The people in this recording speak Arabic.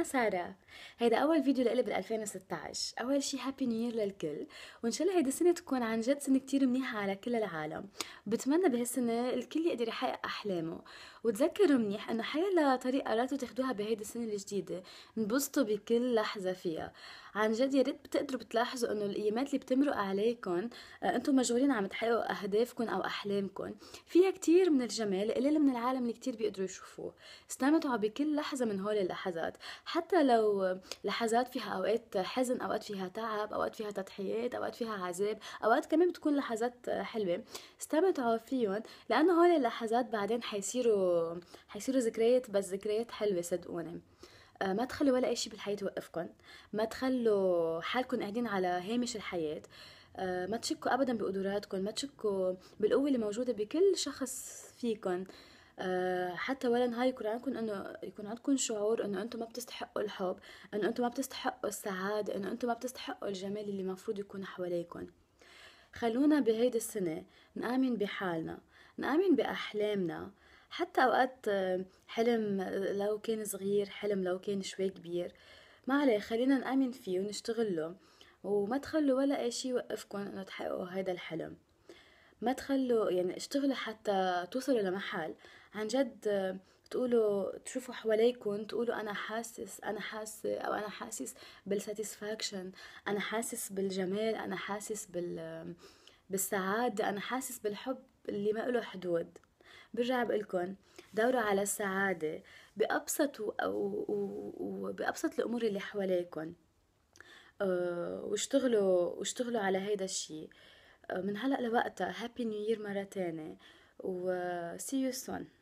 أنا سارة هيدا أول فيديو لإلي بال 2016 أول شي هابي نيو يير للكل وإن شاء الله هيدا السنة تكون عن جد سنة كتير منيحة على كل العالم بتمنى بهالسنة الكل يقدر يحقق أحلامه وتذكروا منيح إنه حيلا طريقة قراراتو تاخدوها بهيدي السنة الجديدة انبسطوا بكل لحظة فيها عن جد يا ريت بتقدروا بتلاحظوا إنه الأيامات اللي بتمرق عليكم آه، أنتم مشغولين عم تحققوا أهدافكم أو أحلامكم فيها كتير من الجمال قليل من العالم اللي كتير بيقدروا يشوفوه استمتعوا بكل لحظة من هول اللحظات حتى لو لحظات فيها اوقات حزن اوقات فيها تعب اوقات فيها تضحيات اوقات فيها عذاب اوقات كمان بتكون لحظات حلوه استمتعوا فيهم لانه هول اللحظات بعدين حيصيروا حيصيروا ذكريات بس ذكريات حلوه صدقوني آه، ما تخلوا ولا شيء بالحياة يوقفكم ما تخلوا حالكم قاعدين على هامش الحياة آه، ما تشكوا أبدا بقدراتكم ما تشكوا بالقوة اللي موجودة بكل شخص فيكم آه، حتى ولا نهار يكون عندكم انه يكون عندكم شعور انه انتم ما بتستحقوا الحب انه انتم ما بتستحقوا السعاده انه انتم ما بتستحقوا الجمال اللي المفروض يكون حواليكم خلونا بهيدي السنة نآمن بحالنا نآمن بأحلامنا حتى أوقات آه، حلم لو كان صغير حلم لو كان شوي كبير ما عليه خلينا نآمن فيه ونشتغل له وما تخلوا ولا أي شي يوقفكم أنه تحققوا هيدا الحلم ما تخلوا يعني اشتغلوا حتى توصلوا لمحل عن جد تقولوا تشوفوا حواليكم تقولوا انا حاسس انا حاسه او انا حاسس بالساتسفاكشن انا حاسس بالجمال انا حاسس بال بالسعاده انا حاسس بالحب اللي ما له حدود برجع بقلكن دوروا على السعادة بأبسط وبأبسط الأمور اللي حواليكم أه واشتغلوا واشتغلوا على هيدا الشيء من هلا لوقتها هابي نيو يير مره تانية و سي يو soon